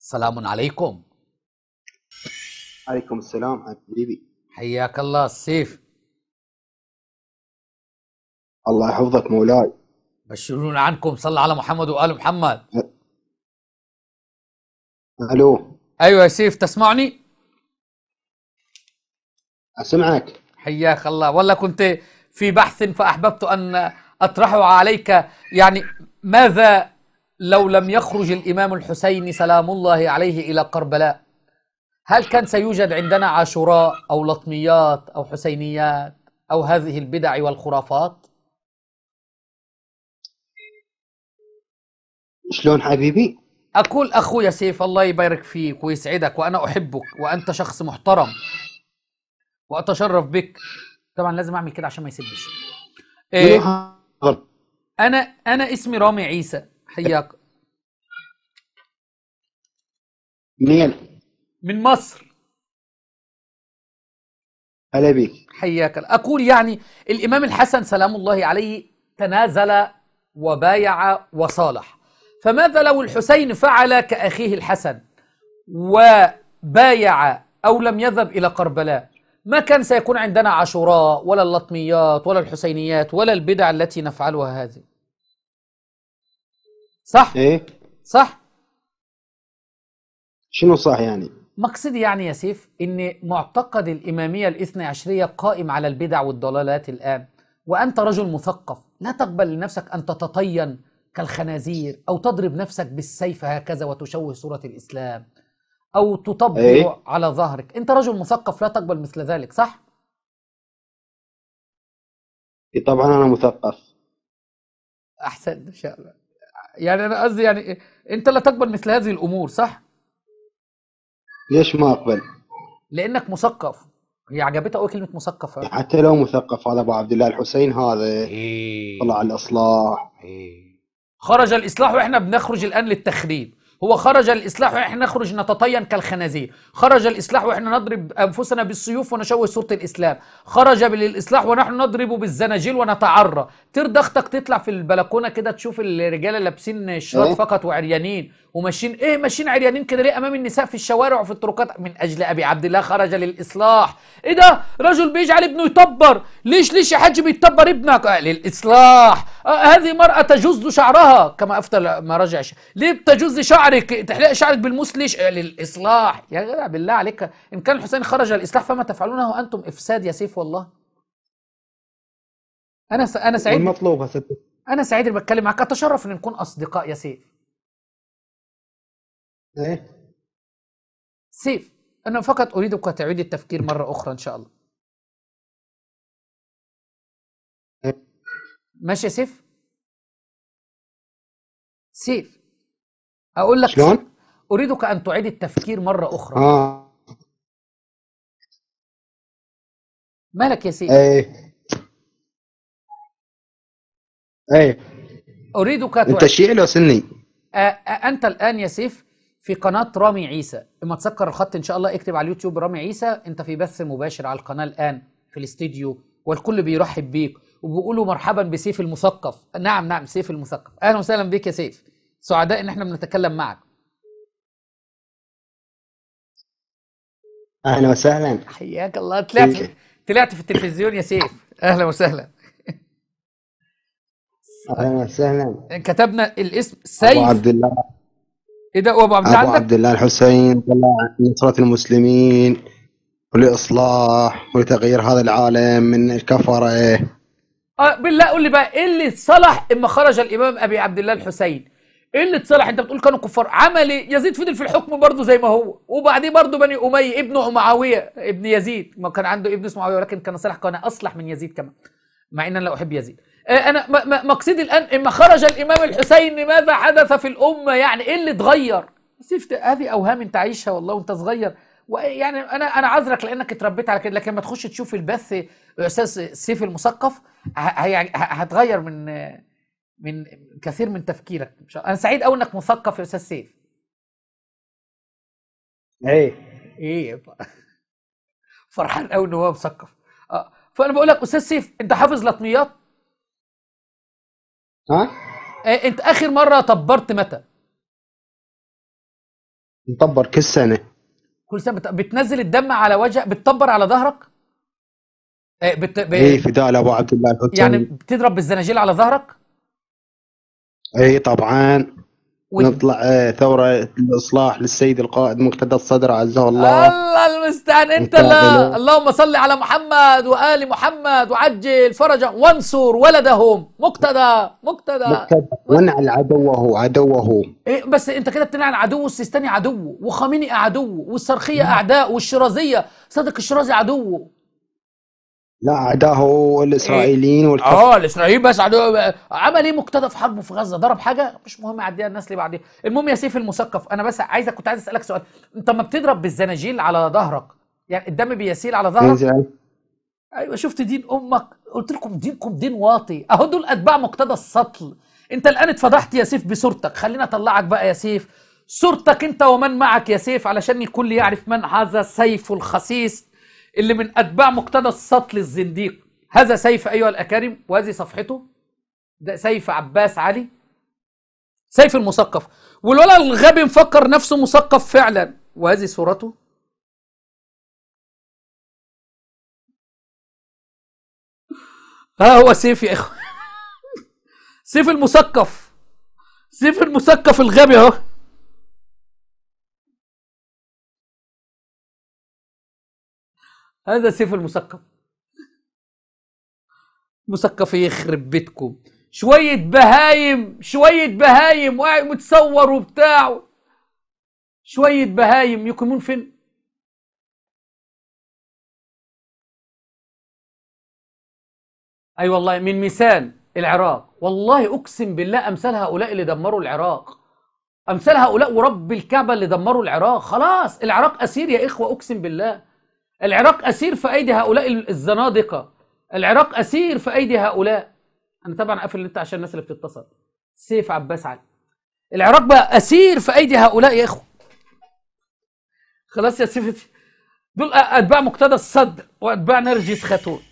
السلام عليكم عليكم السلام حبيبي حياك الله السيف الله يحفظك مولاي بشرون عنكم صلى على محمد وآل محمد الو ايوه يا سيف تسمعني اسمعك حياك الله والله كنت في بحث فاحببت ان اطرحه عليك يعني ماذا لو لم يخرج الإمام الحسين سلام الله عليه إلى كربلاء هل كان سيوجد عندنا عاشوراء أو لطميات أو حسينيات أو هذه البدع والخرافات شلون حبيبي؟ أقول أخويا سيف الله يبارك فيك ويسعدك وأنا أحبك وأنت شخص محترم وأتشرف بك طبعا لازم أعمل كده عشان ما يسبش إيه أنا أنا اسمي رامي عيسى حياك منين؟ من مصر هلا بك حياك أقول يعني الإمام الحسن سلام الله عليه تنازل وبايع وصالح فماذا لو الحسين فعل كأخيه الحسن وبايع أو لم يذهب إلى قربلاء ما كان سيكون عندنا عاشوراء ولا اللطميات ولا الحسينيات ولا البدع التي نفعلها هذه صح ايه صح شنو صح يعني مقصدي يعني يا سيف ان معتقد الاماميه الاثني عشريه قائم على البدع والضلالات الان وانت رجل مثقف لا تقبل لنفسك ان تتطين كالخنازير او تضرب نفسك بالسيف هكذا وتشوه صوره الاسلام او تطبق ايه؟ على ظهرك انت رجل مثقف لا تقبل مثل ذلك صح إيه، طبعا انا مثقف احسنت ان شاء الله يعني انا قصدي يعني انت لا تقبل مثل هذه الامور صح؟ ليش ما اقبل؟ لانك مثقف هي عجبتها قوي كلمه مثقف يعني حتى لو مثقف هذا ابو عبد الله الحسين هذا إيه. طلع الاصلاح إيه. خرج الاصلاح واحنا بنخرج الان للتخريب هو خرج الإصلاح وإحنا نخرج نتطين كالخنازير خرج الإصلاح وإحنا نضرب أنفسنا بالسيوف ونشوه صورة الإسلام خرج للإصلاح ونحن نضرب بالزناجيل ونتعرى ترضى أختك تطلع في البلكونة كده تشوف الرجالة لابسين الشراط فقط وعريانين وماشيين إيه ماشيين عريانين كده ليه أمام النساء في الشوارع وفي الطرقات من أجل أبي عبد الله خرج للإصلاح إيه ده رجل بيجعل ابنه يطبر ليش ليش يا حاج بيطبر ابنك آه للإصلاح آه هذه مرأة تجز شعرها كما أفتى ما رجعش ليه بتجز شعر شعرك تحلق شعرك بالموس ليش آه، للاصلاح يا جدع بالله عليك ان كان الحسين خرج للاصلاح فما تفعلونه انتم افساد يا سيف والله انا س... انا سعيد المطلوب يا ست انا سعيد اللي بتكلم معاك اتشرف ان نكون اصدقاء يا سيف ايه سيف انا فقط اريدك تعيد التفكير مره اخرى ان شاء الله إيه؟ ماشي يا سيف سيف اقول لك شلون؟ اريدك ان تعيد التفكير مره اخرى اه مالك يا سيدي؟ ايه ايه اريدك تعيد انت شيعي ولا سني؟ آه انت الان يا سيف في قناه رامي عيسى اما تسكر الخط ان شاء الله اكتب على اليوتيوب رامي عيسى انت في بث مباشر على القناه الان في الاستديو والكل بيرحب بيك وبيقولوا مرحبا بسيف المثقف نعم نعم سيف المثقف اهلا وسهلا بك يا سيف سعداء ان احنا بنتكلم معك اهلا وسهلا حياك الله طلعت طلعت في التلفزيون يا سيف اهلا وسهلا اهلا وسهلا كتبنا الاسم سيف ابو عبد الله ايه ده ابو عبد الله ابو عبد الله الحسين طلع نصرة المسلمين ولاصلاح ولتغيير هذا العالم من الكفره اه بالله قول لي بقى ايه اللي صلح اما خرج الامام ابي عبد الله الحسين ايه اللي اتصلح انت بتقول كانوا كفار عمل ايه يزيد فضل في الحكم برضه زي ما هو وبعديه برضه بني اميه ابن معاويه ابن يزيد ما كان عنده ابن اسمه معاويه ولكن كان صالح كان اصلح من يزيد كمان مع ان انا لا احب يزيد آه، انا مقصدي الان اما خرج الامام الحسين ماذا حدث في الامه يعني ايه اللي اتغير سيفت هذه اوهام انت عايشها والله وانت صغير ويعني انا انا عذرك لانك اتربيت على كده لكن لما تخش تشوف البث استاذ سيف المثقف يعني هتغير من من كثير من تفكيرك انا سعيد قوي انك مثقف يا استاذ سيف ايه ايه فرحان قوي ان هو مثقف اه فانا بقول لك استاذ سيف انت حافظ لطميات ها آه انت اخر مره طبرت متى نطبر كل سنه كل سنه بتنزل الدم على وجهك بتطبر على ظهرك إيه بت... ب... ايه فداء لابو عبد الله يعني بتضرب بالزناجيل على ظهرك اي طبعا وال... نطلع إيه، ثورة الإصلاح للسيد القائد مقتدى الصدر عزه الله الله المستعان أنت لا اللهم صل على محمد وآل محمد وعجل فرجا وانصر ولدهم مقتدى مقتدى مقتدى عدوه عدوه إيه بس أنت كده بتنعل عدوه السيستاني عدوه وخامنئي عدوه والصرخية أعداء والشيرازية صادق الشيرازي عدوه لا عداه الاسرائيليين إيه؟ والكفر اه الاسرائيليين بس عدو عمل ايه مقتدى في حربه في غزه ضرب حاجه مش مهم عديها الناس اللي بعديها المهم يا سيف المثقف انا بس عايزك كنت عايز اسالك سؤال انت ما بتضرب بالزناجيل على ظهرك يعني الدم بيسيل على ظهرك ايوه شفت دين امك قلت لكم دينكم دين واطي اهو دول اتباع مقتدى السطل انت الان اتفضحت يا سيف بصورتك خلينا اطلعك بقى يا سيف صورتك انت ومن معك يا سيف علشان الكل يعرف من هذا سيف الخسيس اللي من أتباع مقتدى السطل الزنديق هذا سيف أيها الأكارم وهذه صفحته ده سيف عباس علي سيف المثقف والولد الغبي مفكر نفسه مثقف فعلا وهذه صورته ها هو سيف يا إخوان سيف المثقف سيف المثقف الغبي أهو هذا سيف المثقف مثقف يخرب بيتكم شوية بهايم شوية بهايم وقاعد متصور وبتاع شوية بهايم يقيمون فين؟ أي أيوة والله من مثال العراق والله أقسم بالله أمثال هؤلاء اللي دمروا العراق أمثال هؤلاء ورب الكعبة اللي دمروا العراق خلاص العراق أسير يا إخوة أقسم بالله العراق أسير في أيدي هؤلاء الزنادقة العراق أسير في أيدي هؤلاء أنا طبعا قافل النت عشان الناس اللي بتتصل سيف عباس علي العراق بقى أسير في أيدي هؤلاء يا إخوة خلاص يا سيفتي دول أتباع مقتدى الصدر وأتباع نرجس خاتون